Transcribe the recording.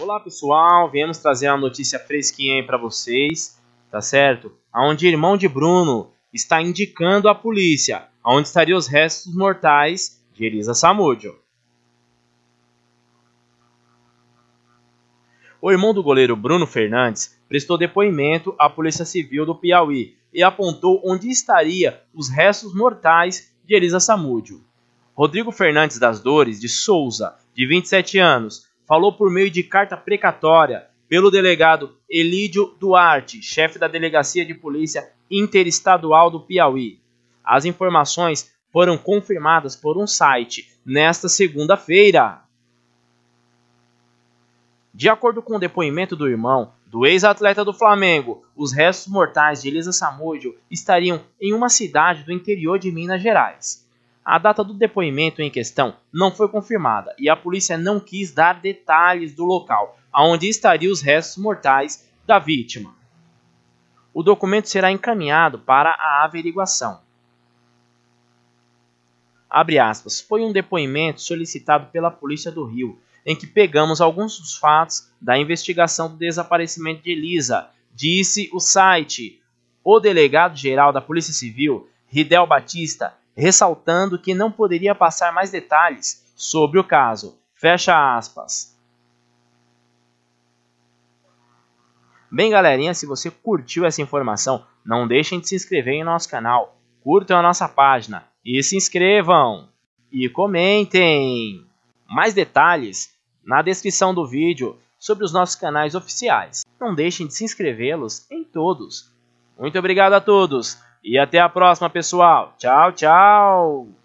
Olá pessoal, viemos trazer uma notícia fresquinha aí para vocês, tá certo? Aonde irmão de Bruno está indicando à polícia aonde estariam os restos mortais de Elisa Samudio. O irmão do goleiro Bruno Fernandes prestou depoimento à Polícia Civil do Piauí e apontou onde estaria os restos mortais de Elisa Samudio. Rodrigo Fernandes das Dores de Souza, de 27 anos, falou por meio de carta precatória pelo delegado Elídio Duarte, chefe da Delegacia de Polícia Interestadual do Piauí. As informações foram confirmadas por um site nesta segunda-feira. De acordo com o depoimento do irmão do ex-atleta do Flamengo, os restos mortais de Elisa Samudio estariam em uma cidade do interior de Minas Gerais. A data do depoimento em questão não foi confirmada e a polícia não quis dar detalhes do local onde estariam os restos mortais da vítima. O documento será encaminhado para a averiguação. Aspas, foi um depoimento solicitado pela Polícia do Rio, em que pegamos alguns dos fatos da investigação do desaparecimento de Elisa, disse o site. O delegado-geral da Polícia Civil, Ridel Batista, ressaltando que não poderia passar mais detalhes sobre o caso. Fecha aspas. Bem, galerinha, se você curtiu essa informação, não deixem de se inscrever em nosso canal, curtam a nossa página e se inscrevam e comentem. Mais detalhes na descrição do vídeo sobre os nossos canais oficiais. Não deixem de se inscrevê-los em todos. Muito obrigado a todos. E até a próxima, pessoal. Tchau, tchau.